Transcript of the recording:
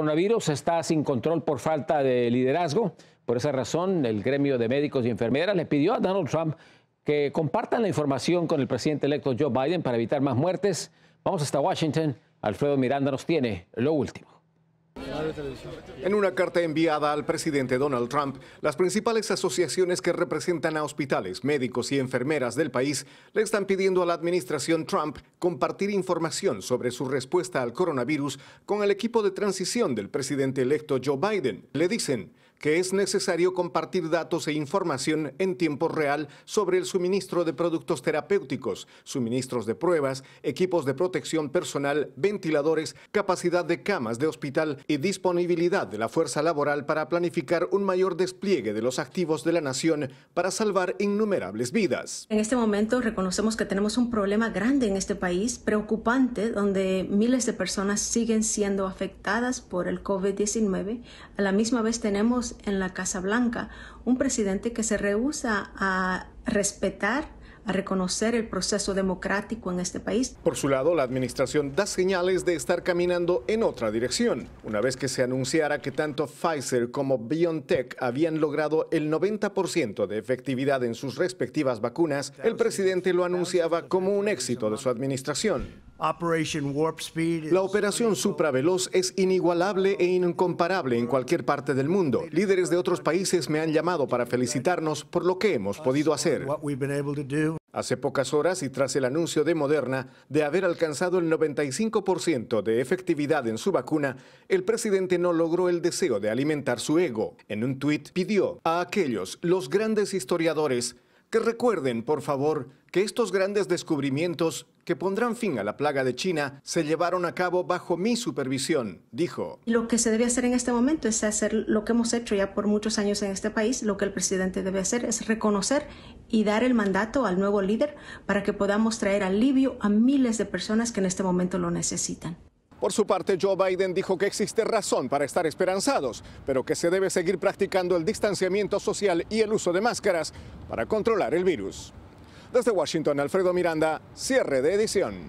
coronavirus está sin control por falta de liderazgo. Por esa razón, el gremio de médicos y enfermeras le pidió a Donald Trump que compartan la información con el presidente electo Joe Biden para evitar más muertes. Vamos hasta Washington. Alfredo Miranda nos tiene lo último. En una carta enviada al presidente Donald Trump, las principales asociaciones que representan a hospitales, médicos y enfermeras del país le están pidiendo a la administración Trump compartir información sobre su respuesta al coronavirus con el equipo de transición del presidente electo Joe Biden. Le dicen, que es necesario compartir datos e información en tiempo real sobre el suministro de productos terapéuticos, suministros de pruebas, equipos de protección personal, ventiladores, capacidad de camas de hospital y disponibilidad de la fuerza laboral para planificar un mayor despliegue de los activos de la nación para salvar innumerables vidas. En este momento reconocemos que tenemos un problema grande en este país, preocupante, donde miles de personas siguen siendo afectadas por el COVID-19. A la misma vez tenemos en la Casa Blanca, un presidente que se rehúsa a respetar a reconocer el proceso democrático en este país. Por su lado, la administración da señales de estar caminando en otra dirección. Una vez que se anunciara que tanto Pfizer como BioNTech habían logrado el 90% de efectividad en sus respectivas vacunas, el presidente lo anunciaba como un éxito de su administración. La operación supraveloz es inigualable e incomparable en cualquier parte del mundo. Líderes de otros países me han llamado para felicitarnos por lo que hemos podido hacer. Hace pocas horas y tras el anuncio de Moderna de haber alcanzado el 95% de efectividad en su vacuna, el presidente no logró el deseo de alimentar su ego. En un tuit pidió a aquellos, los grandes historiadores, que recuerden, por favor, que estos grandes descubrimientos que pondrán fin a la plaga de China se llevaron a cabo bajo mi supervisión, dijo. Lo que se debe hacer en este momento es hacer lo que hemos hecho ya por muchos años en este país. Lo que el presidente debe hacer es reconocer y dar el mandato al nuevo líder para que podamos traer alivio a miles de personas que en este momento lo necesitan. Por su parte, Joe Biden dijo que existe razón para estar esperanzados, pero que se debe seguir practicando el distanciamiento social y el uso de máscaras para controlar el virus. Desde Washington, Alfredo Miranda, cierre de edición.